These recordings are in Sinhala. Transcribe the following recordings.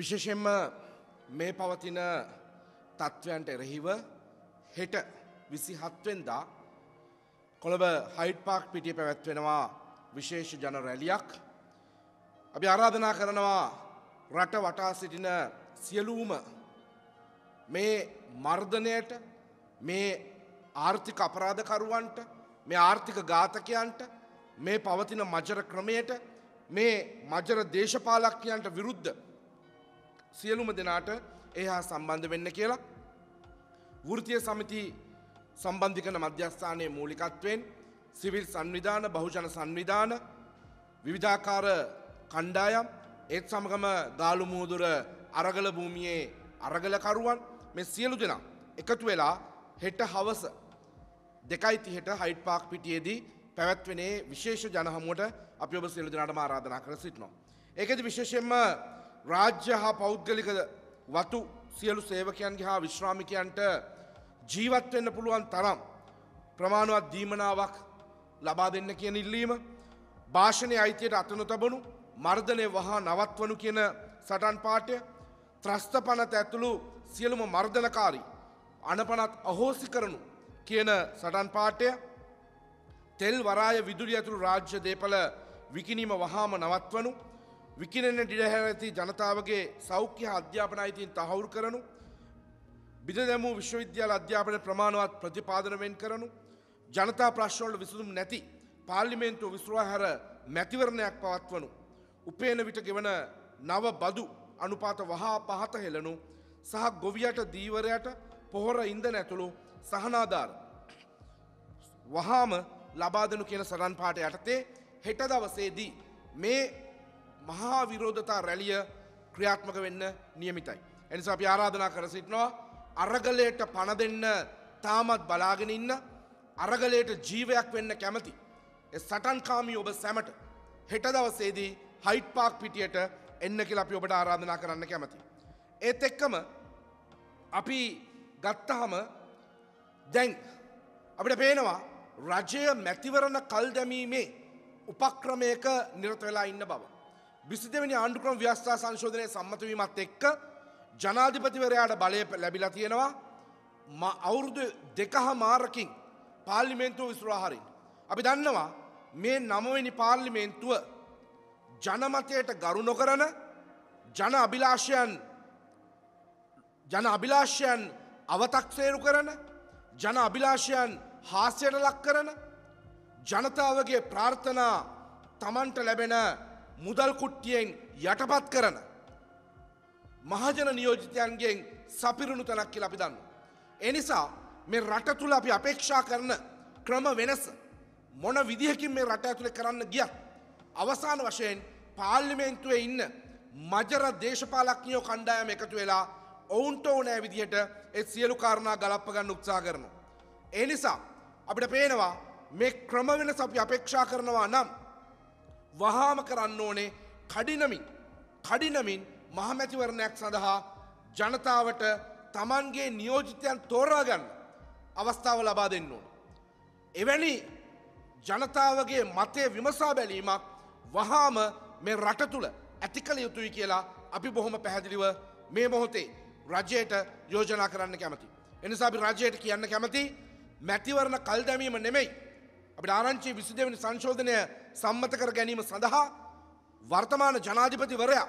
විශේෂෙන්ම මේ පවතින තත්ත්වයන්ට එරහිව හෙට විසි හත්වෙන්දා කොළඹ හයිට් පාක් පිටිය පැවැත්වෙනවා විශේෂ ජන රැලියක්. අපි ආරාධනා කරනවා රට වටා සිටින සියලූම මේ මර්ධනයට මේ ආර්ථික අපරාධකරුවන්ට මේ ආර්ථික ඝාතකයන්ට මේ පවතින මජර ක්‍රමයට මේ මජර දේශපාලක්ඥයන්ට විරුද්ධ සියලුම දෙනාට එහා සම්බන්ධ වෙන්න කියලා. වෘතිය සමිති සම්බන්ධිකන මධ්‍යස්ථානයේ මූලිකත්වයෙන් සිවිල් සංවිධාන බහුජන සංවිධාන විවිධාකාර කණ්ඩායම් ඒත් සමගම ගාලු මුහුදුර අරගල භූමියේ අරගලකරුවන් මෙ සියලු දෙනා එකතු වෙලා හෙට හවස දෙකයි තිහෙට හයිට් පාක් පිටියේදී පැවැත්වෙනේ විශේෂ ජනහමුවට අපි ඔබ සියලු දෙනාට ආරාධනා කර සිටිනවා. ඒකෙදි විශේෂයෙන්ම රාජ්‍ය හා පෞද්ගලික වතු සියලු සේවකයන්ගේ හා විශ්‍රාමිකයන්ට ජීවත්වෙන්න පුළුවන් තරම් ප්‍රමාණුවත් දීමනාවක් ලබා දෙන්න කියන ඉල්ලීම භාෂණය අයිතියට අතනු තබනු මර්ධනය වහා නවත්වනු කියන සටන් පාටය ත්‍රස්ත පනත ඇතුළු සියලුම මර්ධනකාරී අනපනත් අහෝසි කරනු කියන සටන් පාටය තෙල් වරාය විදුරි ඇතුළු රාජ්‍ය දේපල විකිනීම වහාම නවත්වනු විකිරෙන ඩිඩහැ ඇති ජනතාවගේ සෞඛ්‍ය අධ්‍යාපන අයිතින් තහවුරු කරනු බිදදැමූ විශ්වවිද්‍යාල අධ්‍යාපන ප්‍රමාණවත් ප්‍රතිපාදනවෙන් කරනු ජනතා ප්‍රශ්වලට විසඳුම් නැති පාර්ලිමේන්තු විසුරවා හැර මැතිවරණයක් පවත්වනු. උපේන විට ගෙවන නව බදු අනුපාත වහා පහත හෙලනු සහ ගොවියට දීවරයට පොහොර ඉන්දන ඇතුළු සහනාධාර. වහාම ලබාදනු කියන සරන් පාට යටතේ හෙට දවසේදී මේ මහා විරෝධතා රැලිය ක්‍රියාත්මක වෙන්න නියමිතයි. එනිසා අපි ආරාධනා කර සිටනවා අරගලයට පණ දෙන්න තාමත් බලාගෙන ඉන්න අරගලයට ජීවයක් වෙන්න කැමති. සටන්කාමී ඔබ සැමට හෙට දවසේදී හයිට් පාක් පිටියට එන්න කියලා අපි ඔබට ආරාධනා කරන්න කැමති. ඒත් එක්කම අපි ගත්තහම දැන් අපිට පේනවා රජය මැතිවරණ කල් දැමීමේ උපක්‍රමයක නිරත වෙලා ඉන්න බව. විසිදවෙනි ආණ්ඩුක්‍රම ව්‍යස්ථා සංශෝධනය සම්මතවීමත් එක්ක ජනාධිපතිවරයාට බලය ලැබිලා තියෙනවා අවුරුදු දෙකහ මාරකින් පාර්ලිමේන්තුව විස්රාහරින්. අපි දන්නවා මේ නමවෙනි පාර්ලිමේන්තුව ජනමතයට ගරු නොකරන ජන අභිලාෂයන් ජන අභිලාෂයන් අවතක්සේරු කරන ජන අභිලාෂයන් හාස්‍යයට ලක් කරන ජනතාවගේ ප්‍රාර්ථනා තමන්ට ලැබෙන මුදල් කුට්ටියෙන් යටපත් කරන මහජන නියෝජිතයන්ගෙන් සපිරුණු තැනක් කියලා අපි දන්න. එනිසා මේ රට තුළ අපි අපේක්ෂා කරන ක්‍රම වෙනස මොන විදිහකින් මේ රට ඇතුළේ කරන්න ගියත් අවසාන වශයෙන් පාර්ලිමේන්තුවේ ඉන්න මජර දේශපාලක්ඥයෝ කණ්ඩායම එකතු වෙලා ඔවුන්ට ඕනෑ විදිහට ඒ සියලු කාරණා ගලප්ප ගන්න උත්සාහ කරනවා. ඒ නිසා අපිට පේනවා මේ ක්‍රම වෙනස අපි අපේක්ෂා කරනවා නම් වහාම කරන්න ඕනේ කඩිනමින් කඩිනමින් මහමැතිවරණයක් සඳහා ජනතාවට තමන්ගේ නියෝජිතයන් තෝරාගන්න අවස්ථාව ලබා දෙන්න ඕන. එවැනි ජනතාවගේ මතය විමසා බැලීමක් වහාම මේ රට තුළ ඇතිකළ යුතුයි කියලා අපි බොහොම පැහැදිලිව මේ මොහොතේ රජයට යෝජනා කරන්න කැමති. එනිසා අපි රජයට කියන්න කැමති මැතිවරණ කල් දැමීම නෙමෙයි අපිට ආරංචි විසුදෙවනි සංශෝධනය සම්මත කර ගැනීම සඳහා වර්තමාන ජනාධිපතිවරයා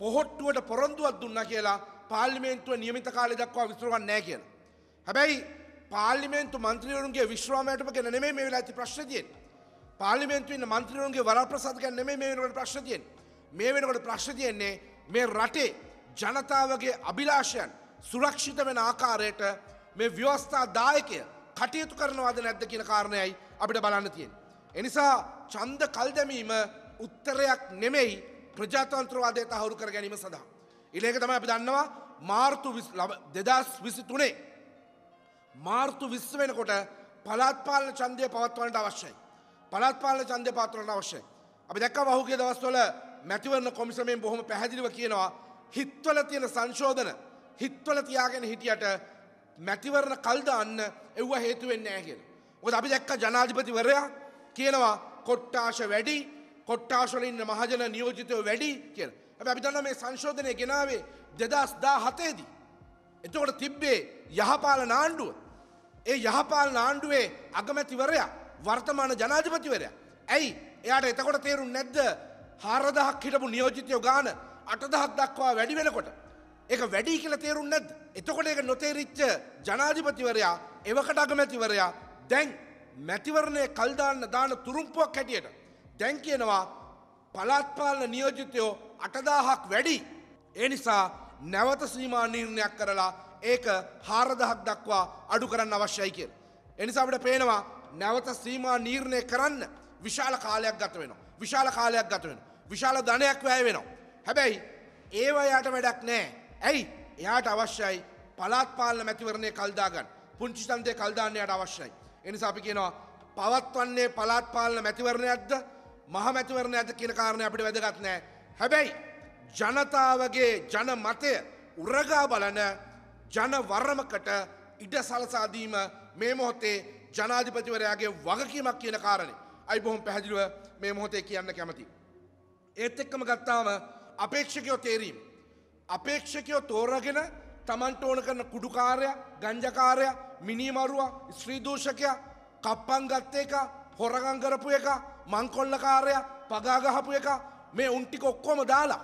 පොහොට්ටුවට පොරොන්දුවක් දුන්නා කියලා පාර්ලිමේන්තුව නියමිත කාලය දක්වා විසුරුවන්නේ නැහැ කියලා. හැබැයි පාර්ලිමේන්තු මන්ත්‍රීවරුන්ගේ විශ්‍රාමයටම ගැන නෙමෙයි මේ වෙලාවේ ප්‍රශ්න තියෙන්නේ. පාර්ලිමේන්තුවේ ඉන්න මන්ත්‍රීවරුන්ගේ වරප්‍රසාද ගැන නෙමෙයි මේ වෙනකොට ප්‍රශ්න තියෙන්නේ. මේ වෙනකොට ප්‍රශ්න තියෙන්නේ මේ රටේ ජනතාවගේ අභිලාෂයන් සුරක්ෂිත වෙන ආකාරයට මේ ව්‍යවස්ථා දායකය කටයුතු කරනවාද නැද්ද කියන කාරණයයි අපිට බලන්න තියෙන්. එනිසා චන්ද කල්දැමීම උත්තරයක් නෙමෙයි ප්‍රජාතන්ත්‍රවාදය තහවුරු කර ගැනීම සඳහා. ඉලේක තම අපි දන්නවා මාර්තු දෙදස් විසි තුනේ. මාර්තු විස්ස වෙනකොට පලාත්පාලන චන්දය පවත්වනට අවශ්‍යයි. පලාත්පාලන චන්දය පාත්වලට අවශ්‍යයි. අපි දැක්ක වහුගේ දවස්වල මැතිවරණ කොමිසමෙන් බොහොම පැහැදිලිව කියනවා හිත්වල තියෙන සංශෝධන හිත්වල තියාගෙන හිටියට මැතිවරණ කල්දාන්න එව්ව හේතුවෙන්නේ නැහැ කියලා. මොකද අපි දැක්ක ජනාධිපතිවරයා කියනවා කොට්ටාශ වැඩි කොට්ටාශවල ඉන්න මහජන නියෝජිතයෝ වැඩි කියලා. හැබැයි අපි දන්නවා මේ සංශෝධනය ගෙනාවේ 2017 දී. එතකොට තිබ්බේ යහපාලන ආණ්ඩුව. ඒ යහපාලන ආණ්ඩුවේ අගමැතිවරයා වර්තමාන ජනාධිපතිවරයා. ඇයි? එයාට එතකොට තේරුන්නේ නැද්ද? 4000ක් හිටපු නියෝජිතයෝ ගාන 8000ක් දක්වා වැඩි වෙනකොට ඒක වැඩි කියලා තේරුන්නේ නැද්ද? එතකොට ඒක නොතේරිච්ච ජනාධිපතිවරයා එවකට අගමැතිවරයා දැන් මැතිවරණය කල්දාන්න දාන තුරුම්පුවක් හැටියට. දැන් කියනවා පලාත්පාලන නියෝජිතයෝ අටදාහක් වැඩි. ඒ නිසා නැවත සීමා නිර්ණයක් කරලා ඒක හාරදහක් දක්වා අඩු කරන්න අවශ්‍යයි කියල. එනිසාට පේනවා නැවත සීමා නීර්ණය කරන්න විශාල කාලයක් ගත වෙන. විශාල කාලයක් ගත වෙන. විශාල ධනයක් වැය වෙනවා. හැබැයි ඒවයාට වැඩක් නෑ. ඇයි එයාට අවශ්‍යයි පලාත්පාලන මැතිවරණය කල්දාගන්න පුංචිතන්තය කල්දාන්නයට අවශ්‍යයි. එනිසා අපි කියනවා පවත්වන්නේ පලාත් පාලන මැතිවරණ ඇද්ද මහ මැතිවරණ ඇද කියන කාරණය අපිට වැදගත් නෑ. හැබැයි ජනතාවගේ ජන මතය උරගා බලන ජනවර්රමකට ඉඩ සලසාදීම මේ මොහොතේ ජනාධිපතිවරයාගේ වගකීමක් කියන කාරණේ. අයි බොහොම පැහැදිලුව මේ මොහොතේ කියන්න කැමති. ඒත් එක්කම ගත්තාම අපේක්ෂකයෝ තේරීම. අපේක්ෂකයෝ තෝරගෙන තමන්ට ඕන කරන කුඩුකාරය ගංජකාරය මිනිමරුවා ස්ත්‍රීදූෂකයා කප්පන් ගත්ත එක හොරගං කරපු එක මංකොල්ලකාරය පගාගහපු එක මේ උන්ටික ඔක්කොම දාලා.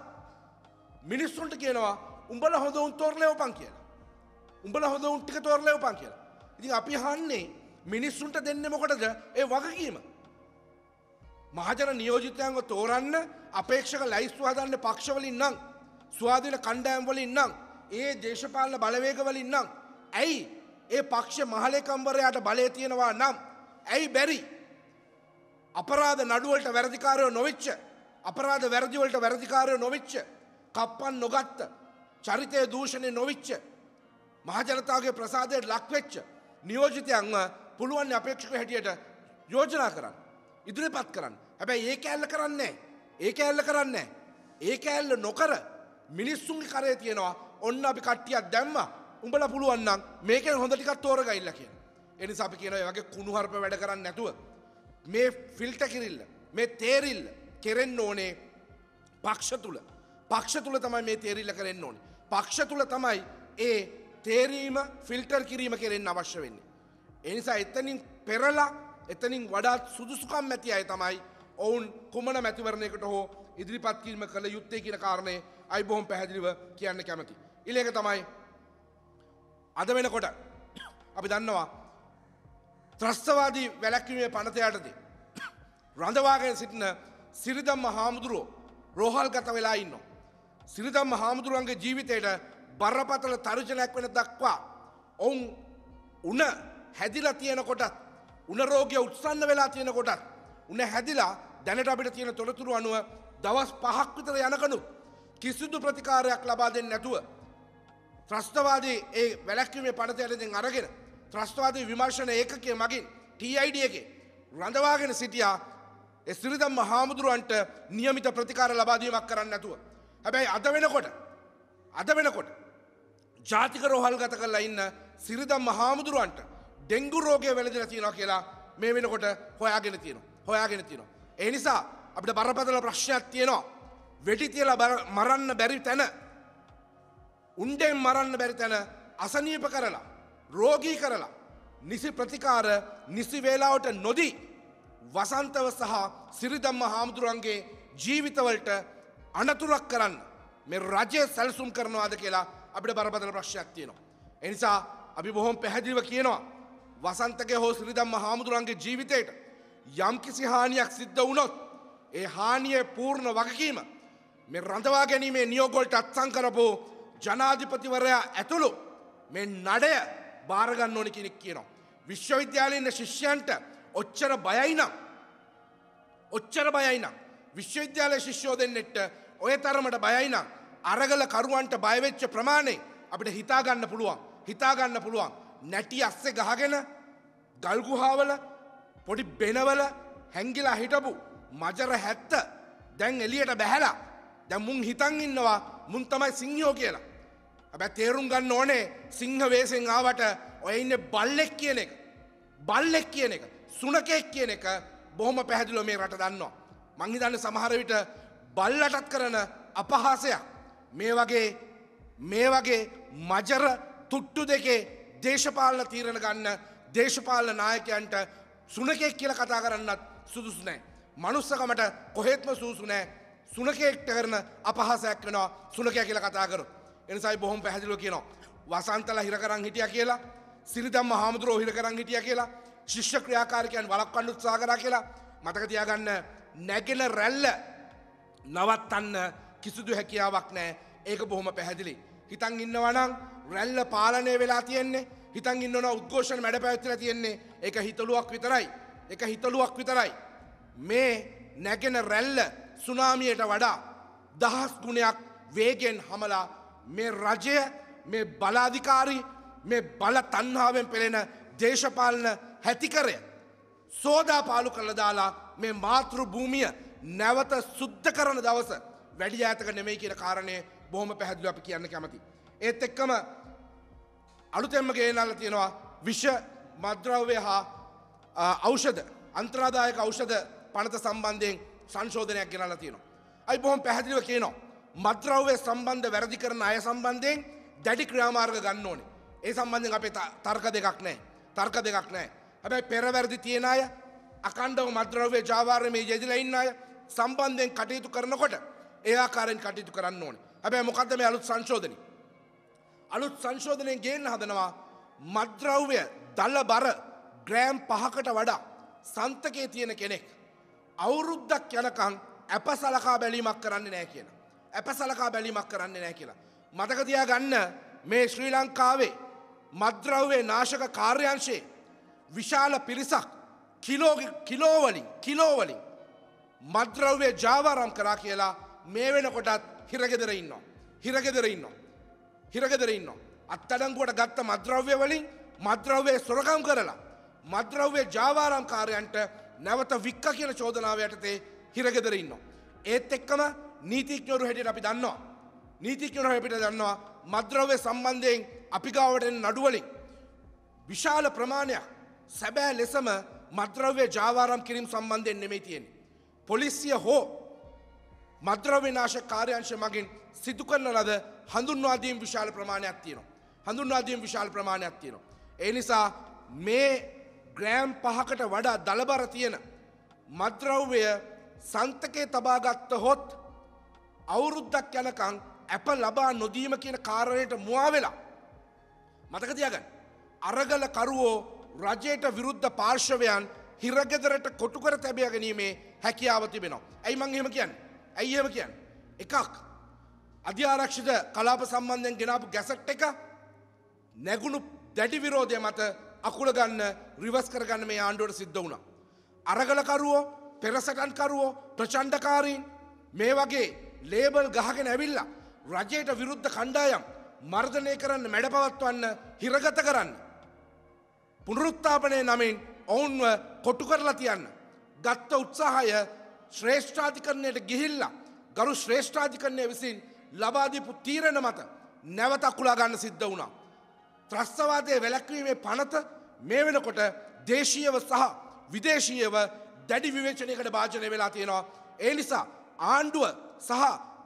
මිනිස්සුන්ට කියනවා උඹල හොඳ උන් තෝරලයෝපන් කියලා. උඹල හොඳ උන්ටික තෝරලයෝපන් කියලා. ඉති අපි හන්නේ මිනිස්සුන්ට දෙන්න මොකටද ඒ වගකීම. මහජන නියෝජිතයන්ව තෝරන්න අපේක්ෂක ලයිස්තු හදන්න පක්ෂවලින් නම් ස්වාධීන කණ්ඩෑම්වලින් නම් ඒ දේශපාලන බලවේගවලින් නම් ඇයි ඒ පක්ෂ මහලේකම්වරයාට බලය තියෙනවා නම් ඇයි බැරි අපරාධ නඩුවලට වැරදිකාරයෝ නොවෙච්ච අපරාධ වැරදිවලට වැරදිකාරයෝ නොවෙච්ච කප්පන් නොගත්ත චරිතය දූෂණය නොවිච්ච මහජනතාවගේ ප්‍රසාදයට ලක්වෙච්ච නියෝජිතයන්ව පුළුවන් අපේක්ෂක හැටියට යෝජනා කරන්න ඉදිරිපත් කරන්න හැබැයි ඒක ඇල්ල කරන්නේ ඒක ඇල්ල කරන්නේ ඒක ඇල්ල නොකර මිනිස්සුන්ගේ කරේ තියෙනවා ඔන්න අපි කට්ටියක් දැම්මා උඹල පුළුවන්නම් මේකෙන් හොඳ ටිකක් තෝරගයිල්ල කිය. එනිසා අපි කියන වගේ කුණු හර්ප වැඩ කරන්න නැතුව. මේ ෆිල්ට කිරල්ල මේ තේරිල්ල කෙරෙන්න ඕනේ පක්ෂ තුළ පක්ෂ තුළ තමයි මේ තේරිල්ල කරෙන්න ඕනේ. පක්ෂ තුළ තමයි ඒ තේරීම ෆිල්ටර් කිරීම කෙරෙන් අවශ්‍ය වෙන්නේ. එනිසා එතනින් පෙරලා එතනින් වඩාත් සුදුසුකම් ඇති අය තමයි ඔවුන් කුමන මැතිවරණයකට හෝ ඉදිරිපත් කිරීම කළ යුත්තේ කියන කාරණය අයි බොහොම පැහැදිලිව කියන්න කැමති. ඉලේක තමයි අද වෙනකොට අපි දන්නවා ත්‍රස්තවාදී වැලැක්වීමේ පනතයටදී. රඳවාගෙන සිටින සිරිදම්ම හාමුදුරුවෝ රෝහල් ගත වෙලා ඉන්න. සිරිදම්ම හාමුදුරුවන්ගේ ජීවිතයට බරපතල තර්ජනයක් වෙන දක්වා ඔවුන් උන හැදිලා තියෙනකොටත් උනරෝගය උත්සන්න වෙලා තියෙනකොටත් උන හැදිලා දැනට අපිට තියෙන තොරතුරු අනුව දවස් පහක් විතර යනකනු කිසිදු ප්‍රතිකාරයක් ලබා දෙන්නේ නැතුව ත්‍රස්තවාදී ඒ වැලැක්වීමේ පනතයටතින් අරගෙන ත්‍රස්තවාදී විමර්ශණ ඒකකය මගින් TID එක රඳවාගෙන සිටියා සිරිදම්ම හාමුදුරුවන්ට නියමිත ප්‍රතිකාර ලබාදීමක් කරන්න ඇතුව. හැබැයි අද වෙනකොට අද වෙනකොට ජාතික රෝහල් ගත කරලා ඉන්න සිරිදම්ම හාමුදුරුවන්ට ඩෙංගු රෝගය වැළඳලා තියෙනවා කියලා මේ වෙනකොට හොයාගෙන තියෙනවා. හොයාගෙන තියෙනවා. ඒ නිසා අපිට බරපතල ප්‍රශ්නයක් තියෙනවා. වෙඩි තියලා මරන්න බැරි තැන උන්ඩෙන් මරන්න බැරි තැන අසනීප කරලා රෝගී කරලා නිසි ප්‍රතිකාර නිසි වේලාවට නොදී වසන්තව සහ සිරිදම්ම හාමුදුරුවන්ගේ ජීවිතවලට අනතුරක් කරන්න මේ රජය සැලසුම් කරනවාද කියලා අපිට බරපතල ප්‍රශ්යක් තියෙනවා. එනිසා අපි බොහොම පැහැදිලිව කියනවා වසන්තකය හෝ සිරිදම්ම හාමුදුරුවන්ගේ ජීවිතයට යම්කිසි හානියක් සිද්ධ වුණොත් ඒ හානියේ පූර්ණ වගකීම මේ රඳවා ගැනීමේ නියෝගොල්ට අත්සං කරපු ජනාධිපතිවරයා ඇතුළු මේ නඩය භාරගන්න ඕනි කෙනෙක් කියනවා. විශ්වවිද්‍යාලයන්න ශිෂ්‍යන්ට ඔච්චර බයයිනම්. ඔච්චර බයයිනම්. විශ්වවිද්‍යාලය ශිෂ්‍යෝ දෙන්නෙට ඔය තරමට බයයිනම්. අරගල කරුවන්ට බයවෙච්ච ප්‍රමාණය අපිට හිතාගන්න පුළුවන් හිතාගන්න පුළුවන්. නැටි අස්සේ ගහගෙන ගල්ගුහාවල පොඩි බෙනවල හැංගිලා හිටපු මජර හැත්ත දැන් එලියට බැහැලා දැන් මුන් හිතන් ඉන්නවා මුන් තමයි සිංහයෝ කියලා. ඇබැ තේරුම් ගන්න ඕනේ සිංහවේසිෙන් ආවට ඔය ඉන්න බල්ලෙක් කියන එක. බල්ලෙක් කියන එක සුනකෙක් කියන එක බොහොම පැහැදිලෝ මේ රට දන්නවා. මංහිතන්න සමහරවිට බල්ලටත් කරන අපහාසයක්. මේ වගේ මේ වගේ මජර තුට්ටු දෙකේ දේශපාලන තීරණ ගන්න දේශපාලන නායකයන්ට සුනකෙක් කියල කතා කරන්නත් සුදුසු නෑ. මනුස්සකමට කොහෙත්ම සූසු නෑ සුනකෙක්ට කරන අපහසයක් වෙනවා සුනකය කියල කතා කරු. එනිසයි බොහොම පැහැදිලෝ කියනවා. වසන්තල හිර කරන් හිටිය කියලා සිරිදම්ම හාමුදුරෝ හිර කරන් හිටිය කියලා ශිෂ්‍ය ක්‍රියාකාරකයන් වලක්වන්න උත්සාහ කරා කියලා මතක තියාගන්න නැගෙන රැල්ල නවත්තන්න කිසිදු හැකියාවක් නෑ ඒක බොහොම පැහැදිලි. හිතන් ඉන්නවනම් රැල්ල පාලනය වෙලා තියෙන්නේ හිතන් ඉන්නවන උද්ඝෝෂණ මැඩ පැවැත්තිලා තියෙන්නේ ඒක හිතලුවක් විතරයි. එක හිතලුවක් විතරයි. මේ නැගෙන රැල්ල සුනාමියට වඩා දහස් ගුණයක් වේගෙන් හමලා මේ රජය මේ බලාධිකාරී මේ බල තන්හාාවෙන් පෙළෙන දේශපාලන හැතිකරය. සෝදා පාලු කළ දාලා මේ මාතෘ භූමිය නැවත සුද්ධ කරන දවස වැඩි ඇතක නෙමයි කියන කාරණය බොහොම පැහැදිලි අපි කියන්න කැමති. ඒත් එක්කම අලුතෙම්ම ගේනල්ල තියෙනවා විශ්ෂ මද්‍රව්‍ය හා අෞෂධ අන්ත්‍රාදායක අෞෂධ පනත සම්බන්ධයෙන් සංශෝධනයක් ගෙනලා තියෙනවා. අයි බොහොම පැහැදිලිව කියනවා. මත්‍රව්‍ය සම්බන්ධ වැරදි කරන අය සම්බන්ධයෙන් දැඩි ක්‍රියාමාර්ග ගන්න ඕනේ. ඒ සම්බන්ධයෙන් අපේ තර්ක දෙකක් නැහැ. තර්ක දෙකක් නැහැ. හැබැයි පෙරවැරදි තියෙන අය අකණ්ඩව මත්‍රව්‍ය ජාවාරමේ යෙදලා ඉන්න අය සම්බන්ධයෙන් කටයුතු කරනකොට ඒ ආකාරයෙන් කටයුතු කරන්න ඕනේ. හැබැයි මොකද්ද මේ අලුත් සංශෝධනය? අලුත් සංශෝධනයෙන් ගේන්න හදනවා මත්‍රව්‍ය දල බර ග්‍රෑම් පහකට වඩා සන්තකයේ තියෙන කෙනෙක් අවුරුද්දක් යනකම් ඇප සලකා බැලීමක් කරන්නේ නැහැ කියලා. ඇපසලකා බැලිමක් කරන්නේ නෑ කියලා. මතකතියා ගන්න මේ ශ්‍රී ලංකාවේ මද්‍රව්වේ නාශක කාර්යංශයේ විශාල පිරිසක් කිලෝවලින් කිලෝවලින් මද්‍රව්වේ ජාවාරම් කරා කියලා මේ වෙනකොටත් හිරගෙදර ඉන්නවා. හිරගෙදර ඉන්නවා. හිරගෙදර ඉන්නවා. අත්තඩංගුවට ගත්ත මද්‍රව්‍ය වලින් මද්‍රව්වේ සොරකම් කරලා මද්‍රව්වේ ජාවාරම් කාර්යයන්ට නැවත වික්ක කියන චෝදනාව යටතේ හිරගෙදර ඉන්නවා. ඒත් එක්කම නීතිඥවරු හැටියට අපි දන්නවා. නීතිඥවරු හැටියට දන්නවා මද්‍රව්‍ය සම්බන්ධයෙන් අපි ගාවට එන නඩුවලින් විශාල ප්‍රමාණයක් සැබෑ ලෙසම මද්‍රව්‍ය ජාවාරම් කිරීම සම්බන්ධයෙන් නෙමෙයි තියෙන්නේ. පොලිසිය හෝ මද්‍රව්‍ය නාශක කාර්යාංශ මගින් සිදු කරන ලද හඳුන්වාදීම් විශාල ප්‍රමාණයක් තියෙනවා. හඳුන්වාදීම් විශාල ප්‍රමාණයක් තියෙනවා. ඒ නිසා මේ ග්‍රෑම් පහකට වඩා දලබර තියෙන මද්‍රව්‍ය සන්තකේ තබාගත්ත හොත් අවුරුද්දක් යනකං ඇප ලබා නොදීම කියන කාරණයට මුවා වෙලා. මතක තියගන්න. අරගල කරුවෝ රජයට විරුද්ධ පාර්ශවයන් හිරගෙදරට කොටුකර තැබිය ගැනීමේ හැකියාව තිබෙනවා. ඇයි මං එහෙම කියන්න. ඇයි එහෙම කියන්න. එකක් අධ්‍යාරක්ෂිත කලාප සම්බන්ධයෙන් ගෙනාපු ගැසට් එක නැගුණු දැඩි විරෝධය මත අකුල ගන්න රිවස් කරගන්න මේ ආණ්ඩුවට සිද්ධ වුණා. අරගලකරුවෝ පෙරසටන්කරුවෝ ප්‍රචණ්ඩකාරීන් මේ වගේ ලේබල් ගහගෙන ඇවිල්ලා රජයට විරුද්ධ කණ්ඩායම් මර්ධනය කරන්න මැඩ පවත්වන්න හිරගත කරන්න. පුනරුත්තාපනය නමින් ඔවුන්ව කොටු කරලා තියන්න. ගත්ත උත්සාහය ශ්‍රේෂ්ඨාධිකරණයට ගිහිල්ලා ගරු ශ්‍රේෂ්ඨාධිකරණය විසින් ලබාදීපු තීරණ මත නැවත අකුලා ගන්න සිද්ධ වුණා. ත්‍රස්තවාදය වැලැක්වීමේ පනත මේ වෙනකොට දේශීයව සහ විදේශීයව දැඩි විවේචනයකට භාජනය වෙලා තියෙනවා. ඒ නිසා ආණ්ඩුව සහ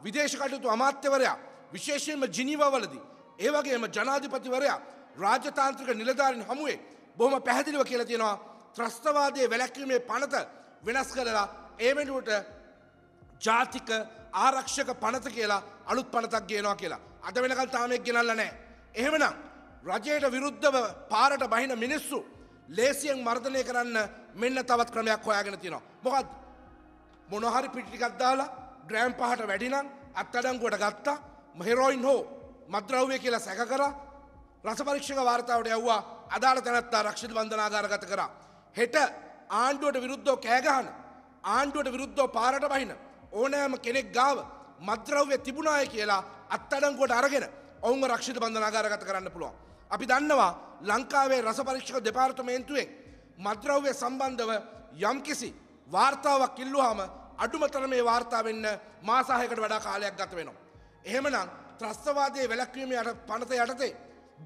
විදේශ කටයුතු අමාත්‍යවරයා විශේෂයෙන්ම ජිනීවවලදී ඒ වගේම ජනාධිපතිවරයා රාජතාන්ත්‍රික නිලධාරීන් හමුවේ බොහොම පැහැදිලිව කියලා තියෙනවා ත්‍රස්තවාදයේ වැළැක්වීමේ පනත වෙනස් කරලා ඒ වෙනුවට ජාතික ආරක්ෂක පනත කියලා අලුත් පනතක් ගේනවා කියලා. අද වෙනකල් තාම ඒක ගෙනල්ලා නැහැ. එහෙමනම් රජයට විරුද්ධව පාරට බහින මිනිස්සු ලේසියෙන් මර්ධනය කරන්න මෙන්න තවත් ක්‍රමයක් හොයාගෙන තියෙනවා. මොකද්ද? මොනහරි පිටි ටිකක් දාලා ග්‍රෑම් පහට වැඩිනම් අත්තඩංගුවට ගත්තා මහෙරෝයින් හෝ මද්‍රව්ය කියලා සැක කර රස පරීක්ෂක වාර්තාවට යව්වා අදාළ තැනත්තා රක්ෂිත බන්ධනාගාරගත කරා. හෙට ආණ්ඩුවට විරුද්ධෝ කෑගහන ආණ්ඩුවට විරුද්ධෝ පාරට බහින ඕනෑම කෙනෙක් ගාව මද්‍රව්‍ය තිබුණාය කියලා අත්තඩංගුවට අරගෙන ඔවුන් රක්ෂිත බන්ධනාගාරගත කරන්න පුළුවන්. අපි දන්නවා ලංකාවේ රස පරීක්ෂක දෙපාර්තමේන්තුවෙන් මද්‍රව්‍ය සම්බන්ධව යම්කිසි වාර්තාවක් ඉල්ලුවාම අඩුමතන මේ වාර්තා වෙන්න මාසාහයකට වඩා කාලයක් ගත වෙනවා. එහෙමනම් ත්‍රස්තවාදයේ වැලැක්වීම යට පනත යටතේ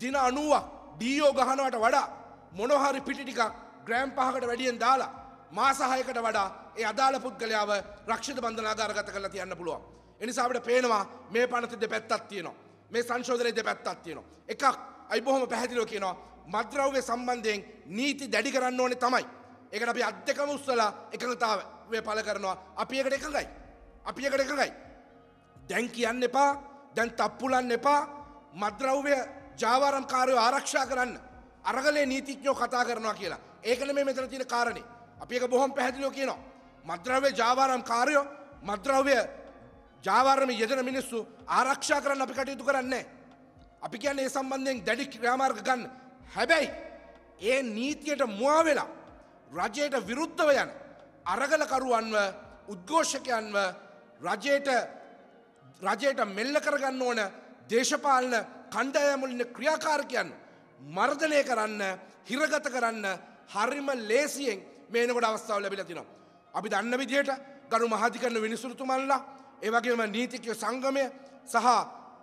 දින අනුවක් ඩීයෝ ගහනවට වඩා මොනොහරි පිටි ටිකක් ග්‍රෑම් පහකට වැඩියෙන් දාලා මාසාහයකට වඩා ඒ අදාළ පුද්ගලයාව රක්ෂිත බන්ධනාගාරගත කරලා තියන්න පුළුවන්. එනිසා අපිට පේනවා මේ පනත දෙපැත්තක් තියෙනවා. මේ සංශෝධනයේ දෙපැත්තක් තියෙනවා. එකක් අයි බොහොම පැහැදිලිව කියනවා මද්‍රව්‍ය සම්බන්ධයෙන් නීති දැඩි කරන්න ඕනේ තමයි. ඒකට අපි අධ්‍යකම උස්සලා එකඟතාවය මේ පල කරනවා අපි එකට එකඟයි. අපි එකට එකඟයි. දැන් කියන්න එපා දැන් තප්පුලන් එපා මද්‍රව්‍ය ජාවාරම්කාරයෝ ආරක්ෂා කරන්න අරගලේ නීතිඥෝ කතා කරනවා කියලා ඒකන මේ මෙතන තියෙන කාරණේ අපි එක බොහොම පැහැදිලිව කියනවා. මද්‍රව්‍ය ජාවාරම්කාරයෝ මද්‍රව්‍ය ජාවාරම යෙදෙන මිනිස්සු ආරක්ෂා කරන්න අපි කටයුතු කරන්නේ. අපි කියන්නේ ඒ සම්බන්ධයෙන් දැඩි ක්‍රියාමාර්ග ගන්න. හැබැයි ඒ නීතියට මුවා වෙලා රජයට විරුද්ධව යන අරගලකරුවන්ව උද්ඝෝෂකයන්ව රජයට රජයට මෙල්ල කරගන්න ඕන දේශපාලන කණ්ඩායමුලින ක්‍රියාකාරකයන් මර්ධනය කරන්න හිරගත කරන්න හරිම ලේසියෙන් මේනකොට අවස්ථාව ලැබිලා තිනවා. අපි දන්න විදියට ගරු මහධිකරණ විනිසුරුතුමල්ලා ඒවගේම නීතිච්ච සංගමය සහ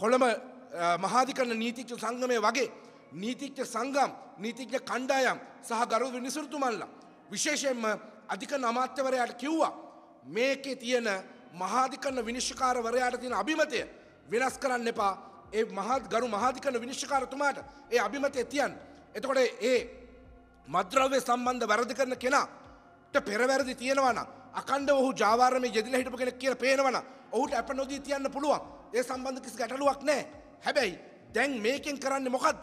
කොළඹ මහාධිකරණ නීතිච්ච සංගමය වගේ නීතිච්ච සංගම් නීතිච්ච කණ්ඩායම් සහ ගරු විනිසුරුතුමල්ලා විශේෂයෙන්ම අධිකන අමාත්‍යවරයාට කිව්වා මේකේ තියෙන මහාධිකන්න විනිශ්චකාරවරයාට තියෙන අභිමතය වෙනස් කරන්න එපා ඒ මහත් ගරු මහාධිකන විනිශ්චකාරතුමාට ඒ අභිමතය තියන් එතකොට ඒ මද්‍රව්‍ය සම්බන්ධ වැරදි කරන කෙනාට පෙරවැරදි තියෙනවන අකණ්ඩ ඔහු ජාවාරමේ යෙදිලා හිටපු කෙනෙක් කියලා පේනවන ඔහුට අප නොදී තියන්න පුළුවන් ඒ සම්බන්ධ කිසි ගැටලුවක් නැහැ හැබැයි දැන් මේකෙන් කරන්නේ මොකද්ද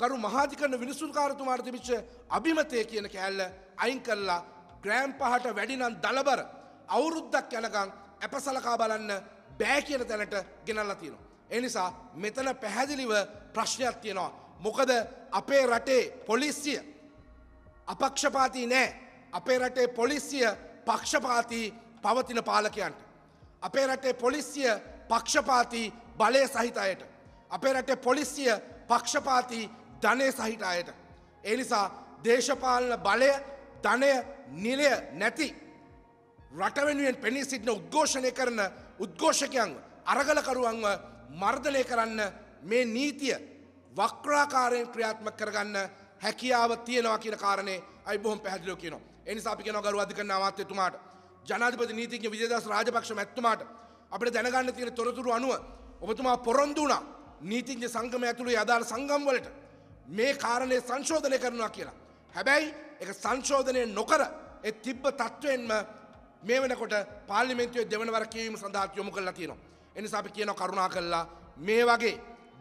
ගරු මහාධිකරණ විනිසුරුකාරතුමාට තිබිච්ච අභිමතය කියන කෑල්ල අයින් කරලා ග්‍රෑම් පහට වැඩිනම් දලබර අවුරුද්දක් යනකං ඇපසලකා බලන්න බෑ කියන තැනට ගෙනල්ලා තියෙනවා. එනිසා මෙතන පැහැදිලිව ප්‍රශ්නයක් තියෙනවා. මොකද අපේ රටේ පොලිස්සිය අපක්ෂපාති නෑ අපේ රටේ පොලිස්සිය පක්ෂපාති පවතින පාලකයන්ට. අපේ රටේ පොලිස්සිය පක්ෂපාති බලය සහිත අයට. අපේ රටේ පොලිස්සිය පක්ෂපාති ධනය සහිට අයට. එනිසා දේශපාලන බලය ධනය නිලය නැති රට වෙනුවෙන් පෙනී සිටින උද්ඝෝෂණය කරන උද්ඝෝෂකයන්ව අරගලකරුවන්ව මර්ධනය කරන්න මේ නීතිය වක්‍රාකාරයෙන් ක්‍රියාත්මක කරගන්න හැකියාව තියෙනවා කියන කාරණේ අයි බොහොම පැහැදිලිව කියනවා. ඒ නිසා අපි කියනවා ගරු අධිකරණ අමාත්‍යතුමාට ජනාධිපති නීතිඥ විජේදාස රාජපක්ෂ මැතිතුමාට අපිට දැනගන්න තියෙන තොරතුරු අනුව ඔබතුමා පොරොන්දු වුණා නීතිඥ සංගමය ඇතුළේ අදාළ සංගම් වලට මේ කාරණේ සංශෝධනය කරනවා කියලා. හැබැයි එක සංශෝධනය නොකර එ තිබ්බ තත්ත්වයෙන්ම මේ වෙනකොට පාලිමෙන්තුවේ දෙවනවර කියවීම සඳහත් යොමු කරලා තියෙනවා. එනිසා අපි කියන කරුණා කළා මේ වගේ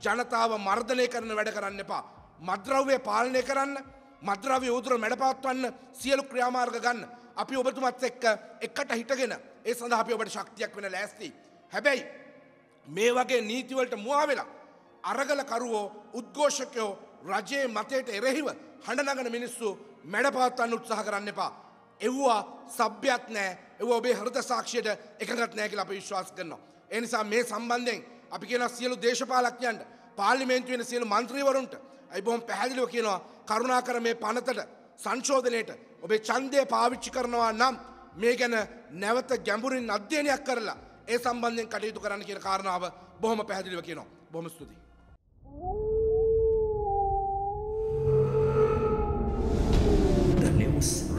ජනතාව මර්ධනය කරන වැඩ කරන්න එපා. මද්‍රව්‍ය පාලනය කරන්න මද්‍රව්‍ය යෝදුර මැඩපවත්වන්න සියලු ක්‍රියාමාර්ග ගන්න. අපි ඔබතුමත් එක්ක එකට හිටගෙන ඒ සඳහා අපි ඔබට ශක්තියක් වෙන ලෑස්ති. හැබැයි මේ වගේ නීතිවලට මුවා වෙලා අරගලකරුවෝ උද්ඝෝෂකයෝ රජයේ මතයට එරෙහිව හඬනගන මිනිස්සු මැඩපාත්තන්න උත්සාහ කරන්න එපා. එව්වා සභ්‍යත් නෑ එව ඔබේ හෘද සාක්ෂයට එකගත් නෑ කියලා අපි විශ්වාස කරනවා. ඒ නිසා මේ සම්බන්ධයෙන් අපි කියනවා සියලු දේශපාලඥයන්ට පාර්ලිමේන්තු වෙන සියලු മന്ത്രിවරුන්ට අයි බොහොම පැහැදිලිව කියනවා කරුණාකර මේ පනතට සංශෝධනයට ඔබේ ඡන්දය පාවිච්චි කරනවා නම් මේ ගැන නැවත ගැඹුරින් අධ්‍යයනයක් කරලා ඒ සම්බන්ධයෙන් කටයුතු කරන්න කියන කාරණාව බොහොම පැහැදිලිව කියනවා. බොහොම ස්තුතියි.